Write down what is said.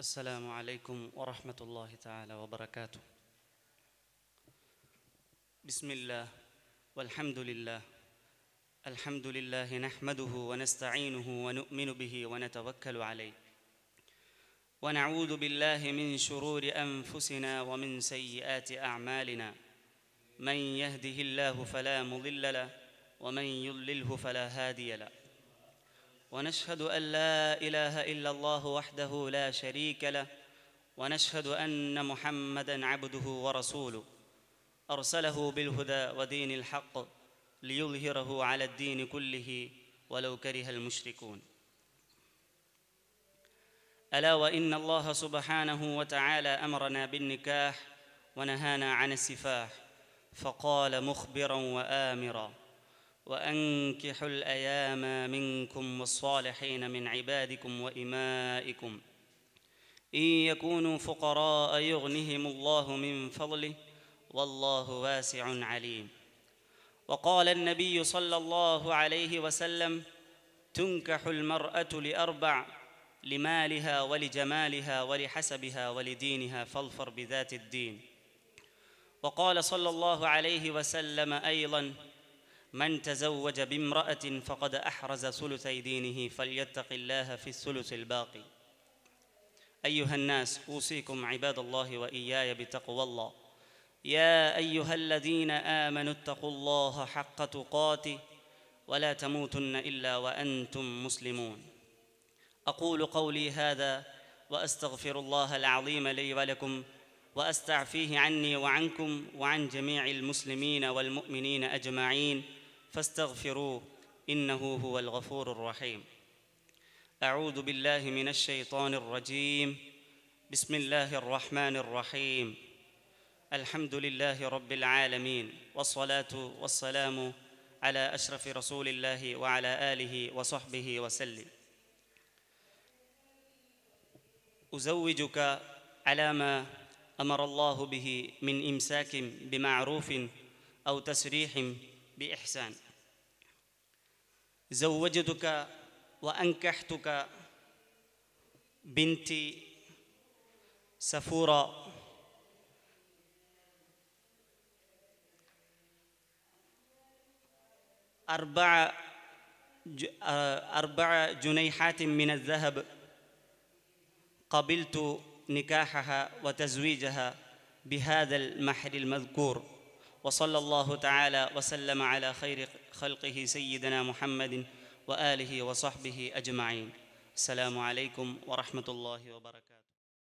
السلام عليكم ورحمة الله تعالى وبركاته بسم الله والحمد لله الحمد لله نحمده ونستعينه ونؤمن به ونتوكل عليه ونعوذ بالله من شرور أنفسنا ومن سيئات أعمالنا من يهده الله فلا مضل له ومن يضلله فلا هادي له ونشهد ان لا اله الا الله وحده لا شريك له ونشهد ان محمدا عبده ورسوله ارسله بالهدى ودين الحق ليظهره على الدين كله ولو كره المشركون الا وان الله سبحانه وتعالى امرنا بالنكاح ونهانا عن السفاح فقال مخبرا وامرا وأنكحوا الأيام منكم والصالحين من عبادكم وإمائكم إن يكونوا فقراء يغنهم الله من فضله والله واسع عليم وقال النبي صلى الله عليه وسلم تنكح المرأة لأربع لمالها ولجمالها ولحسبها ولدينها فالفر بذات الدين وقال صلى الله عليه وسلم أيضاً من تزوج بامرأة فقد أحرز ثلثي دينه فليتق الله في الثلث الباقي أيها الناس أوصيكم عباد الله وإياي بتقوى الله يا أيها الذين آمنوا اتقوا الله حق تقاته ولا تموتن إلا وأنتم مسلمون أقول قولي هذا وأستغفر الله العظيم لي ولكم وأستعفيه عني وعنكم وعن جميع المسلمين والمؤمنين أجمعين فاستغفروه انه هو الغفور الرحيم اعوذ بالله من الشيطان الرجيم بسم الله الرحمن الرحيم الحمد لله رب العالمين والصلاه والسلام على اشرف رسول الله وعلى اله وصحبه وسلم ازوجك على ما امر الله به من امساك بمعروف او تسريح باحسان زوجتك وأنكحتك بنتي سفورة أربع آه، أربع جنيحات من الذهب قبلت نكاحها وتزويجها بهذا المحر المذكور وصلى الله تعالى وسلم على خير خلقه سيدنا محمد واله وصحبه اجمعين السلام عليكم ورحمه الله وبركاته